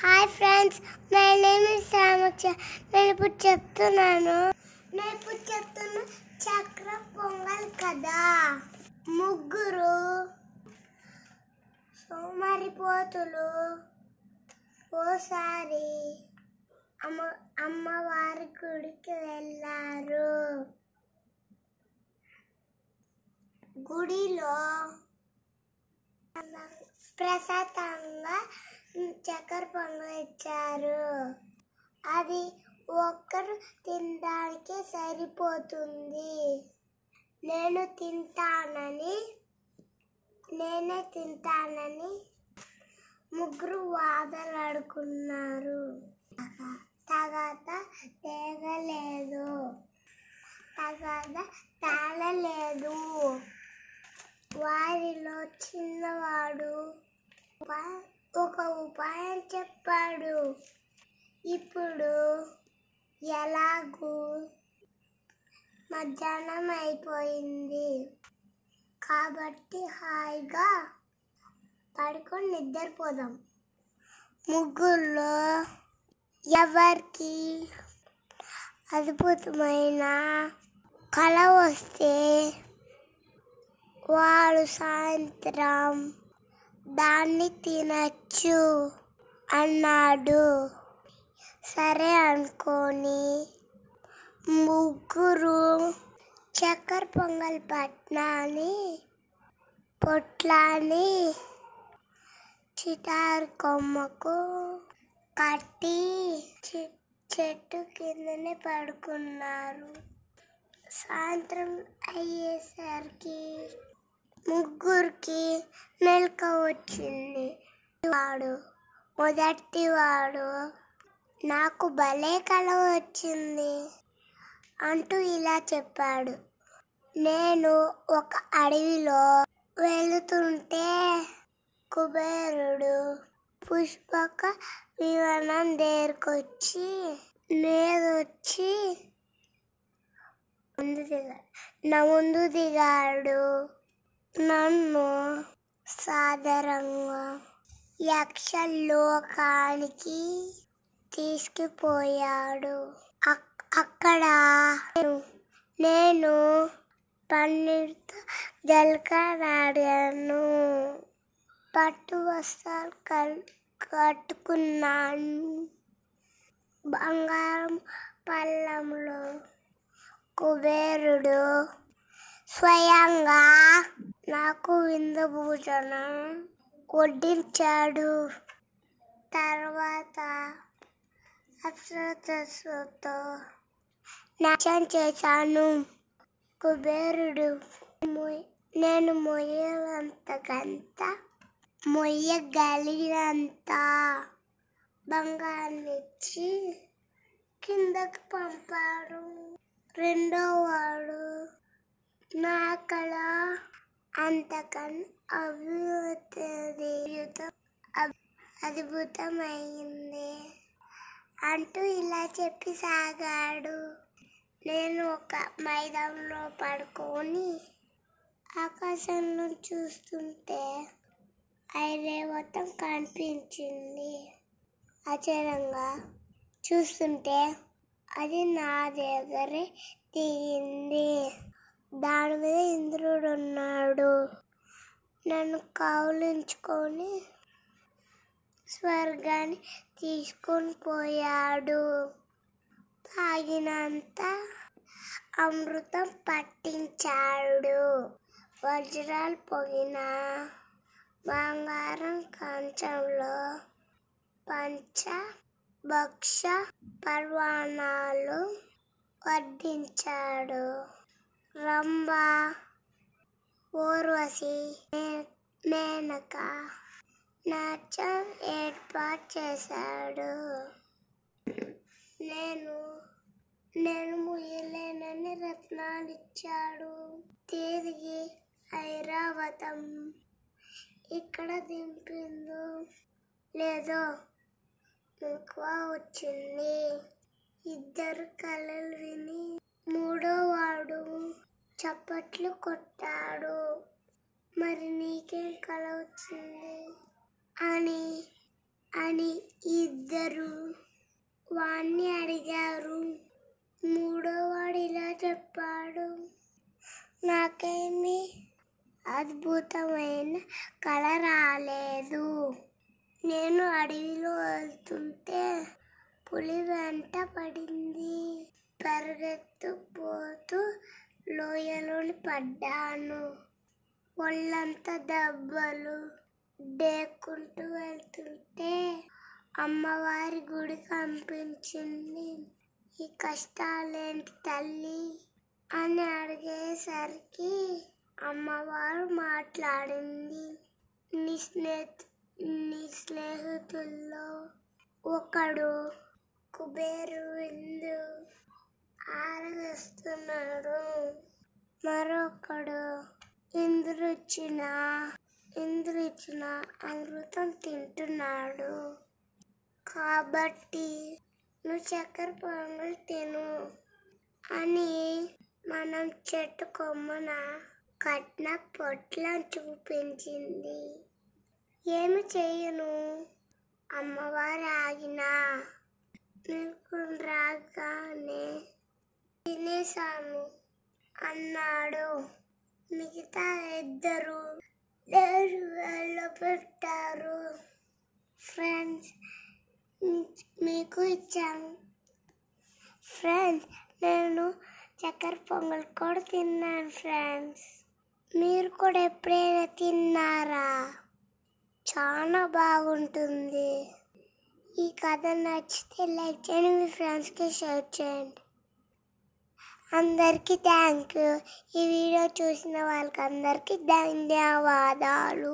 hi friends my name is నేను ఇప్పుడు చెప్తున్నాను నేను ఇప్పుడు చెప్తున్న చక్ర పొంగల్ కదా ముగ్గురు సోమరి పోతులు ఓసారి అమ్మ అమ్మవారి గుడికి వెళ్ళారు గుడిలో ప్రసాదంగా చక్కెర పొంగు ఇచ్చారు అది ఒక్కరు తినడానికి సరిపోతుంది నేను తింటానని నేనే తింటానని ముగ్గురు వాదలాడుకున్నారు తర్వాత తేగలేదు తర్వాత ఉపాయం చెప్పాడు ఇప్పుడు ఎలాగూ మధ్యాహ్నం అయిపోయింది కాబట్టి హాయిగా పడుకొని నిద్రపోదాం ముగ్గుల్లో ఎవరికి అద్భుతమైన కళ వస్తే వాళ్ళు సాయంత్రం దాన్ని తినచ్చు అన్నాడు సరే అనుకోని ముగ్గురు చక్కెర పొంగల్ పట్నాన్ని పొట్లాన్ని చిటారు కొమ్మకు కట్టి చెట్టు కిందనే పడుకున్నారు సాయంత్రం అయ్యేసరికి ముగ్గురికి మెలక వచ్చింది వాడు మొదటి వాడు నాకు భలే కళ వచ్చింది అంటూ ఇలా చెప్పాడు నేను ఒక అడవిలో వెళుతుంటే కుబేరుడు పుష్పక వివరణం దగ్గరకొచ్చి వచ్చి ముందు దిగాడు నా ముందు దిగాడు నన్ను సాధారణంగా యక్ష లోకానికి తీసుకుపోయాడు అక్కడ నేను పన్నీరు జలకరాడాను పట్టు వస్త్రాలు కట్టుకున్నాను బంగారం పళ్ళంలో కుబేరుడు స్వయంగా నాకు విందభూషణ వడ్డించాడు తర్వాత అప్సరస్సుతో నాశం చేశాను కుబేరుడు నేను మొయ్యలంతకంత మొయ్యగలిగినంత బంగారాన్నిచ్చి కిందకు పంపాడు రెండోవాడు నా కళ అంతకన్నా అభివృద్ధి అద్భుతమైంది అంటూ ఇలా చెప్పి సాగాడు నేను ఒక మైదానంలో పడుకొని ఆకాశంలో చూస్తుంటే ఐరేవతం కనిపించింది ఆచారంగా చూస్తుంటే అది నా దగ్గరే దిగింది దాని మీద ఇంద్రుడు ఉన్నాడు నన్ను కౌలించుకొని స్వర్గాన్ని తీసుకొని పోయాడు తాగినంత అమృతం పట్టించాడు వజ్రాలు పొగిన బంగారం కంచంలో పంచ భక్ష పర్వాణాలు వడ్డించాడు రంభ ఊర్వశి మేనక నచ్చం ఏర్పాటు చేశాడు నేను నేను ముయ్యలేనని రత్నాలు ఇచ్చాడు తిరిగి ఐరావతం ఇక్కడ దింపిందో లేదో ఎక్కువ వచ్చింది ఇద్దరు కళలు విని చప్పట్లు కొట్టాడు మరి నీకేం కల వచ్చింది అని అని ఇద్దరు వాణ్ణి అడిగారు మూడోవాడు ఇలా చెప్పాడు నాకేమీ అద్భుతమైన కళ రాలేదు నేను అడవిలో వెళ్తుంటే పులి వెంట పడింది పరిగెత్తుపోతూ లోయలో పడ్డాను ఒళ్ళంతా దెబ్బలు డేక్కుంటూ వెళ్తుంటే అమ్మవారి గుడి కనిపించింది ఈ కష్టాలేంటి తల్లి అని అడిగేసరికి అమ్మవారు మాట్లాడింది నీ స్నేహితు నీ స్నేహితుల్లో ఒకడు కుబేరు విందు ఆరాధిస్తున్నారు మరొకడు ఇంద్రుచిన ఇంద్రుచిన అమృతం తింటున్నాడు కాబట్టి నువ్వు చక్కెర పొంగల్ తిను అని మనం చెట్టు కొమ్మన కట్న పొట్లం చూపించింది ఏమి చేయను అమ్మవారు ఆగిన నీకు రాగా నేనే స్వామి అన్నాడు మిగతా ఇద్దరు దేవుళ్ళు పెట్టారు ఫ్రెండ్స్ మీకు ఇచ్చాను ఫ్రెండ్స్ నేను చక్కెర పొంగల్ కూడా తిన్నాను ఫ్రెండ్స్ మీరు కూడా ఎప్పుడైనా తిన్నారా చాలా బాగుంటుంది ఈ కథ నచ్చితే లైక్ చేయండి మీ ఫ్రెండ్స్కి షేర్ చేయండి అందరికీ థ్యాంక్ యూ ఈ వీడియో చూసిన వాళ్ళకి అందరికీ ధన్యవాదాలు